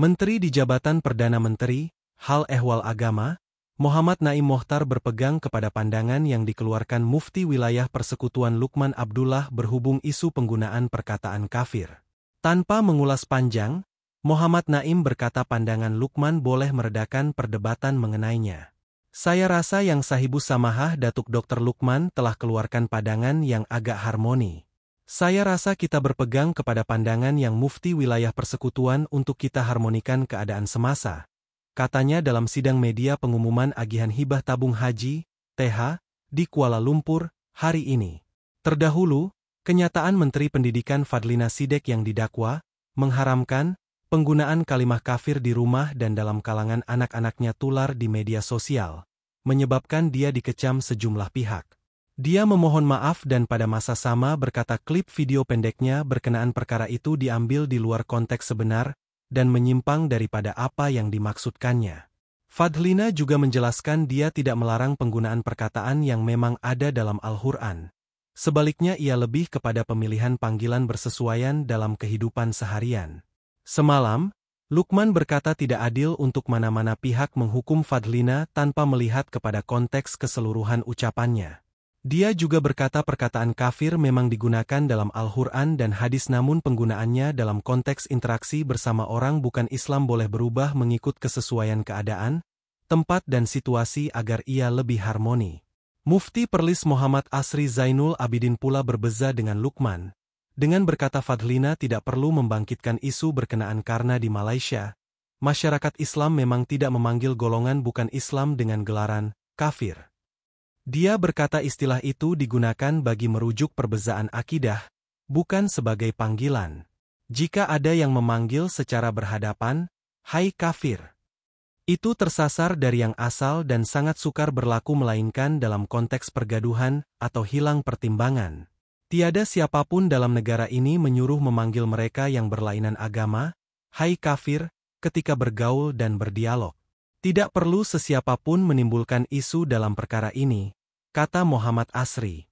Menteri di jabatan Perdana Menteri, Hal Ehwal Agama, Muhammad Naim Mohtar berpegang kepada pandangan yang dikeluarkan Mufti Wilayah Persekutuan Lukman Abdullah berhubung isu penggunaan perkataan kafir. Tanpa mengulas panjang, Muhammad Naim berkata pandangan Lukman boleh meredakan perdebatan mengenainya. Saya rasa yang sahibu samahah Datuk Dr. Lukman telah keluarkan pandangan yang agak harmoni. Saya rasa kita berpegang kepada pandangan yang mufti wilayah persekutuan untuk kita harmonikan keadaan semasa, katanya dalam sidang media pengumuman agihan hibah tabung haji, TH, di Kuala Lumpur, hari ini. Terdahulu, kenyataan Menteri Pendidikan Fadlina Sidek yang didakwa, mengharamkan penggunaan kalimah kafir di rumah dan dalam kalangan anak-anaknya tular di media sosial, menyebabkan dia dikecam sejumlah pihak. Dia memohon maaf dan pada masa sama berkata klip video pendeknya berkenaan perkara itu diambil di luar konteks sebenar dan menyimpang daripada apa yang dimaksudkannya. Fadlina juga menjelaskan dia tidak melarang penggunaan perkataan yang memang ada dalam Al-Quran. Sebaliknya ia lebih kepada pemilihan panggilan bersesuaian dalam kehidupan seharian. Semalam, Lukman berkata tidak adil untuk mana-mana pihak menghukum Fadlina tanpa melihat kepada konteks keseluruhan ucapannya. Dia juga berkata perkataan kafir memang digunakan dalam Al-Quran dan hadis namun penggunaannya dalam konteks interaksi bersama orang bukan Islam boleh berubah mengikut kesesuaian keadaan, tempat dan situasi agar ia lebih harmoni. Mufti Perlis Muhammad Asri Zainul Abidin pula berbeza dengan Lukman. Dengan berkata Fadlina tidak perlu membangkitkan isu berkenaan karena di Malaysia, masyarakat Islam memang tidak memanggil golongan bukan Islam dengan gelaran kafir. Dia berkata istilah itu digunakan bagi merujuk perbezaan akidah, bukan sebagai panggilan. Jika ada yang memanggil secara berhadapan, Hai kafir! Itu tersasar dari yang asal dan sangat sukar berlaku melainkan dalam konteks pergaduhan atau hilang pertimbangan. Tiada siapapun dalam negara ini menyuruh memanggil mereka yang berlainan agama, hai kafir, ketika bergaul dan berdialog. Tidak perlu sesiapapun menimbulkan isu dalam perkara ini, kata Muhammad Asri.